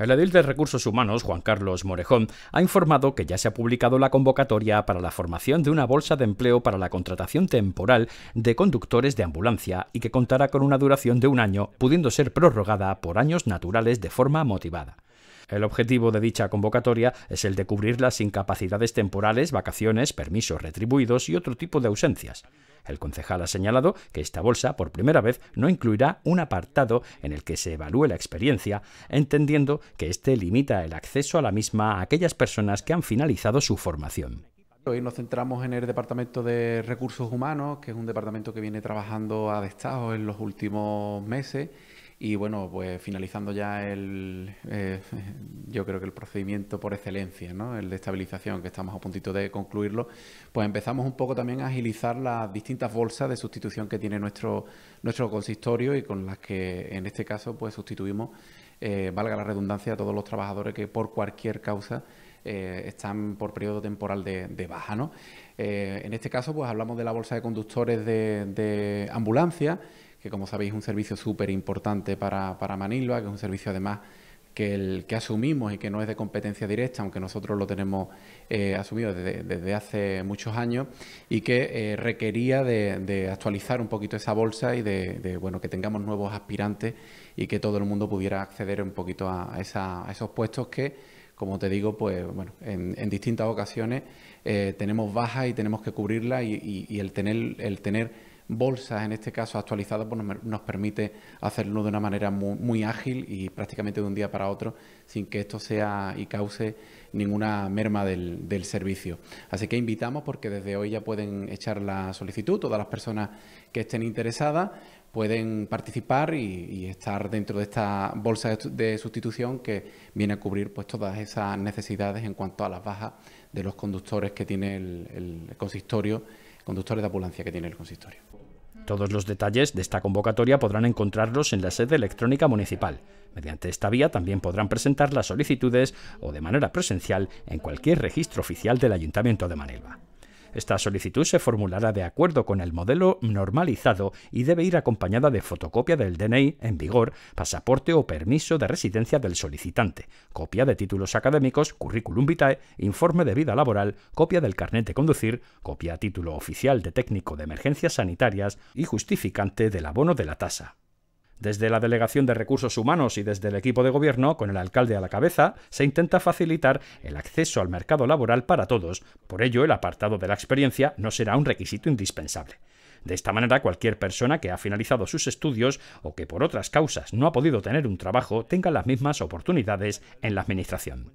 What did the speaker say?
El edil de Recursos Humanos, Juan Carlos Morejón, ha informado que ya se ha publicado la convocatoria para la formación de una bolsa de empleo para la contratación temporal de conductores de ambulancia y que contará con una duración de un año, pudiendo ser prorrogada por años naturales de forma motivada. El objetivo de dicha convocatoria es el de cubrir las incapacidades temporales, vacaciones, permisos retribuidos y otro tipo de ausencias. El concejal ha señalado que esta bolsa, por primera vez, no incluirá un apartado en el que se evalúe la experiencia, entendiendo que este limita el acceso a la misma a aquellas personas que han finalizado su formación. Hoy nos centramos en el Departamento de Recursos Humanos, que es un departamento que viene trabajando a destajo en los últimos meses y bueno, pues finalizando ya el, eh, yo creo que el procedimiento por excelencia, ¿no? El de estabilización, que estamos a puntito de concluirlo, pues empezamos un poco también a agilizar las distintas bolsas de sustitución que tiene nuestro, nuestro consistorio y con las que en este caso pues sustituimos, eh, valga la redundancia, a todos los trabajadores que por cualquier causa eh, están por periodo temporal de, baja, ¿no? en este caso pues hablamos de la bolsa de conductores de, de ambulancia, que como sabéis es un servicio súper importante para, para Manilva, que es un servicio además que, el, que asumimos y que no es de competencia directa, aunque nosotros lo tenemos eh, asumido desde, hace muchos años, y que eh, requería de, actualizar un poquito esa bolsa y de, bueno, que tengamos nuevos aspirantes y que todo el mundo pudiera acceder un poquito a, esa, esos puestos que, como te digo, pues bueno, en, distintas ocasiones eh, tenemos bajas y tenemos que cubrirlas y, y el tener, el tener bolsas, en este caso actualizadas, pues nos, permite hacerlo de una manera muy, ágil y prácticamente de un día para otro, sin que esto sea y cause ninguna merma del, servicio. Así que invitamos porque desde hoy ya pueden echar la solicitud, todas las personas que estén interesadas pueden participar y, estar dentro de esta bolsa de sustitución que viene a cubrir pues todas esas necesidades en cuanto a las bajas de los conductores que tiene el, el consistorio, conductores de ambulancia que tiene el consistorio. Todos los detalles de esta convocatoria podrán encontrarlos en la sede electrónica municipal. Mediante esta vía también podrán presentar las solicitudes o de manera presencial en cualquier registro oficial del Ayuntamiento de Manilva. Esta solicitud se formulará de acuerdo con el modelo normalizado y debe ir acompañada de fotocopia del DNI en vigor, pasaporte o permiso de residencia del solicitante, copia de títulos académicos, currículum vitae, informe de vida laboral, copia del carnet de conducir, copia a título oficial de técnico de emergencias sanitarias y justificante del abono de la tasa. Desde la Delegación de Recursos Humanos y desde el equipo de gobierno, con el alcalde a la cabeza, se intenta facilitar el acceso al mercado laboral para todos. Por ello, el apartado de la experiencia no será un requisito indispensable. De esta manera, cualquier persona que ha finalizado sus estudios o que por otras causas no ha podido tener un trabajo tenga las mismas oportunidades en la Administración.